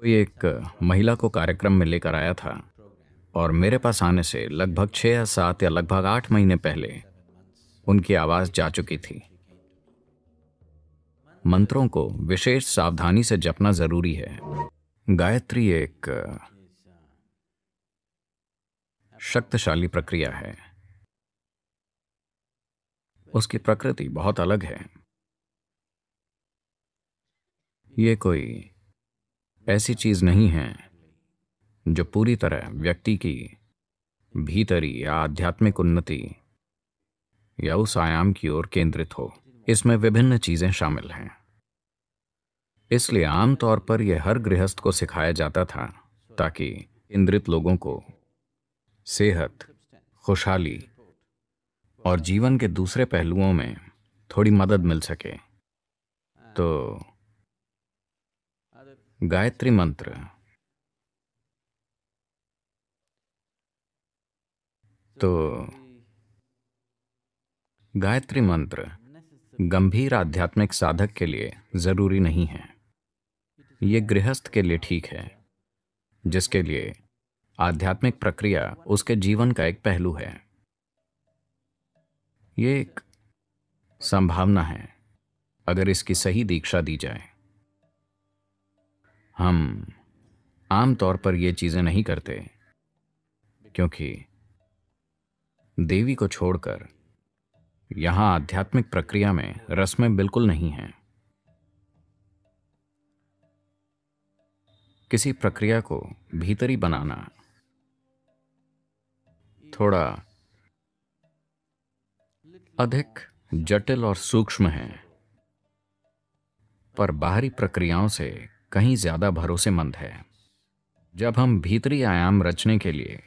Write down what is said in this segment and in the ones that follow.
कोई एक महिला को कार्यक्रम में लेकर आया था और मेरे पास आने से लगभग छः या सात या लगभग आठ महीने पहले उनकी आवाज़ जा चुकी थी मंत्रों को विशेष सावधानी से जपना जरूरी है गायत्री एक शक्तिशाली प्रक्रिया है उसकी प्रकृति बहुत अलग है ये कोई ऐसी चीज़ नहीं है जो पूरी तरह व्यक्ति की भीतरी या आध्यात्मिक उन्नति या उस आयाम की ओर केंद्रित हो इसमें विभिन्न चीज़ें शामिल हैं इसलिए आमतौर पर यह हर गृहस्थ को सिखाया जाता था ताकि इंद्रित लोगों को सेहत खुशहाली और जीवन के दूसरे पहलुओं में थोड़ी मदद मिल सके तो गायत्री मंत्र तो गायत्री मंत्र गंभीर आध्यात्मिक साधक के लिए ज़रूरी नहीं है ये गृहस्थ के लिए ठीक है जिसके लिए आध्यात्मिक प्रक्रिया उसके जीवन का एक पहलू है ये एक संभावना है अगर इसकी सही दीक्षा दी जाए हम आम तौर पर ये चीज़ें नहीं करते क्योंकि देवी को छोड़कर यहां आध्यात्मिक प्रक्रिया में रस्में बिल्कुल नहीं हैं किसी प्रक्रिया को भीतरी बनाना थोड़ा अधिक जटिल और सूक्ष्म है पर बाहरी प्रक्रियाओं से कहीं ज़्यादा भरोसेमंद है जब हम भीतरी आयाम रचने के लिए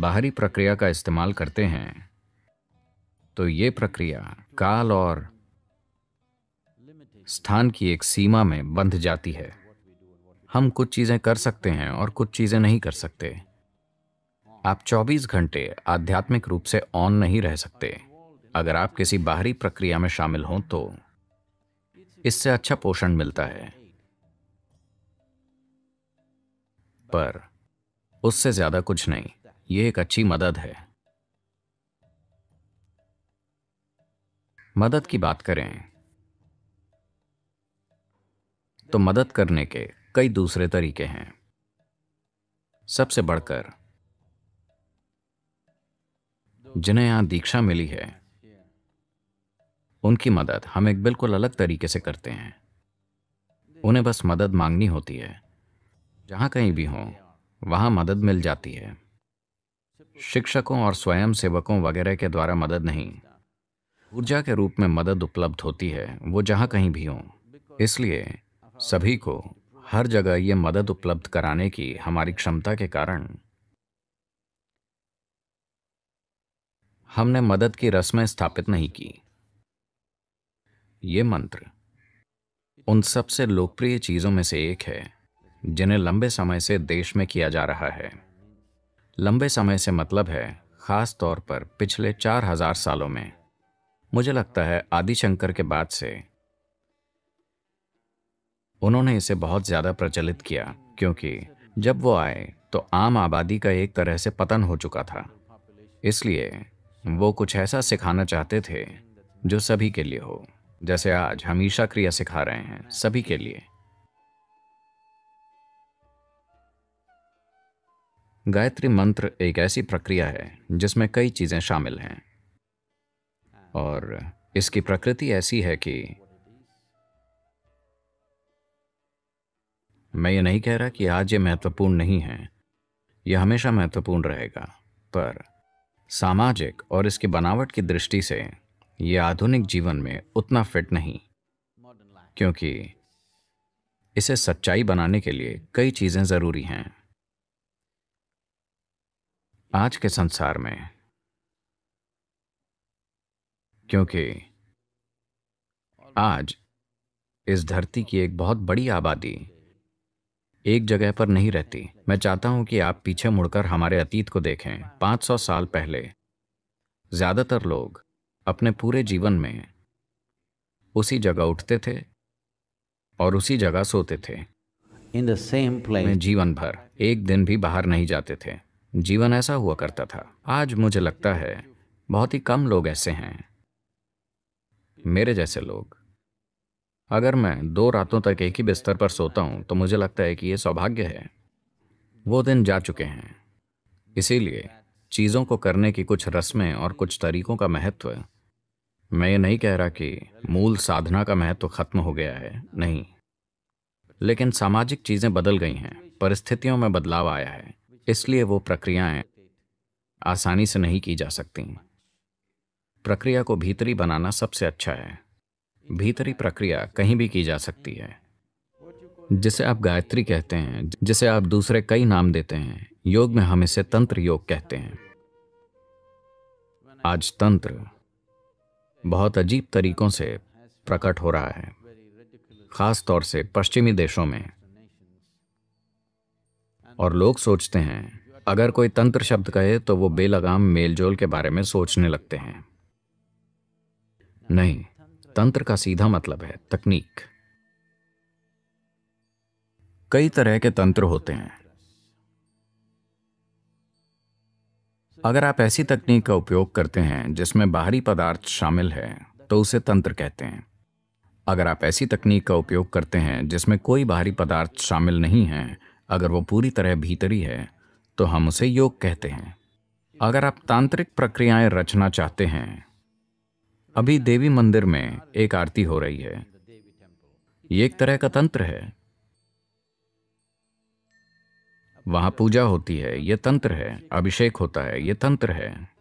बाहरी प्रक्रिया का इस्तेमाल करते हैं तो ये प्रक्रिया काल और स्थान की एक सीमा में बंध जाती है हम कुछ चीज़ें कर सकते हैं और कुछ चीज़ें नहीं कर सकते आप 24 घंटे आध्यात्मिक रूप से ऑन नहीं रह सकते अगर आप किसी बाहरी प्रक्रिया में शामिल हों तो इससे अच्छा पोषण मिलता है पर उससे ज़्यादा कुछ नहीं ये एक अच्छी मदद है मदद की बात करें तो मदद करने के कई दूसरे तरीके हैं सबसे बढ़कर जिन्हें यहां दीक्षा मिली है उनकी मदद हम एक बिल्कुल अलग तरीके से करते हैं उन्हें बस मदद मांगनी होती है जहाँ कहीं भी हों वहाँ मदद मिल जाती है शिक्षकों और स्वयं सेवकों वगैरह के द्वारा मदद नहीं ऊर्जा के रूप में मदद उपलब्ध होती है वो जहाँ कहीं भी हों इसलिए सभी को हर जगह ये मदद उपलब्ध कराने की हमारी क्षमता के कारण हमने मदद की रस्में स्थापित नहीं की ये मंत्र उन सबसे लोकप्रिय चीज़ों में से एक है जिन्हें लंबे समय से देश में किया जा रहा है लंबे समय से मतलब है खास तौर पर पिछले चार हजार सालों में मुझे लगता है आदिशंकर के बाद से उन्होंने इसे बहुत ज़्यादा प्रचलित किया क्योंकि जब वो आए तो आम आबादी का एक तरह से पतन हो चुका था इसलिए वो कुछ ऐसा सिखाना चाहते थे जो सभी के लिए हो जैसे आज हम ईशा क्रिया सिखा रहे हैं सभी के लिए गायत्री मंत्र एक ऐसी प्रक्रिया है जिसमें कई चीज़ें शामिल हैं और इसकी प्रकृति ऐसी है कि मैं ये नहीं कह रहा कि आज ये महत्वपूर्ण नहीं है यह हमेशा महत्वपूर्ण रहेगा पर सामाजिक और इसकी बनावट की दृष्टि से ये आधुनिक जीवन में उतना फिट नहीं क्योंकि इसे सच्चाई बनाने के लिए कई चीज़ें ज़रूरी हैं आज के संसार में क्योंकि आज इस धरती की एक बहुत बड़ी आबादी एक जगह पर नहीं रहती मैं चाहता हूं कि आप पीछे मुड़कर हमारे अतीत को देखें 500 साल पहले ज्यादातर लोग अपने पूरे जीवन में उसी जगह उठते थे और उसी जगह सोते थे इन द सेम प्लेस जीवन भर एक दिन भी बाहर नहीं जाते थे जीवन ऐसा हुआ करता था आज मुझे लगता है बहुत ही कम लोग ऐसे हैं मेरे जैसे लोग अगर मैं दो रातों तक एक ही बिस्तर पर सोता हूं तो मुझे लगता है कि ये सौभाग्य है वो दिन जा चुके हैं इसीलिए चीज़ों को करने की कुछ रस्में और कुछ तरीकों का महत्व मैं ये नहीं कह रहा कि मूल साधना का महत्व खत्म हो गया है नहीं लेकिन सामाजिक चीज़ें बदल गई हैं परिस्थितियों में बदलाव आया है इसलिए वो प्रक्रियाएं आसानी से नहीं की जा सकती प्रक्रिया को भीतरी बनाना सबसे अच्छा है भीतरी प्रक्रिया कहीं भी की जा सकती है जिसे आप गायत्री कहते हैं जिसे आप दूसरे कई नाम देते हैं योग में हम इसे तंत्र योग कहते हैं आज तंत्र बहुत अजीब तरीकों से प्रकट हो रहा है खास तौर से पश्चिमी देशों में और लोग सोचते हैं अगर कोई तंत्र शब्द कहे तो वो बेलगाम मेलजोल के बारे में सोचने लगते हैं नहीं तंत्र का सीधा मतलब है तकनीक कई तरह के तंत्र होते हैं अगर आप ऐसी तकनीक का उपयोग करते हैं जिसमें बाहरी पदार्थ शामिल है तो उसे तंत्र कहते हैं अगर आप ऐसी तकनीक का उपयोग करते हैं जिसमें कोई बाहरी पदार्थ शामिल नहीं है अगर वो पूरी तरह भीतरी है तो हम उसे योग कहते हैं अगर आप तांत्रिक प्रक्रियाएं रचना चाहते हैं अभी देवी मंदिर में एक आरती हो रही है ये एक तरह का तंत्र है वहां पूजा होती है यह तंत्र है अभिषेक होता है यह तंत्र है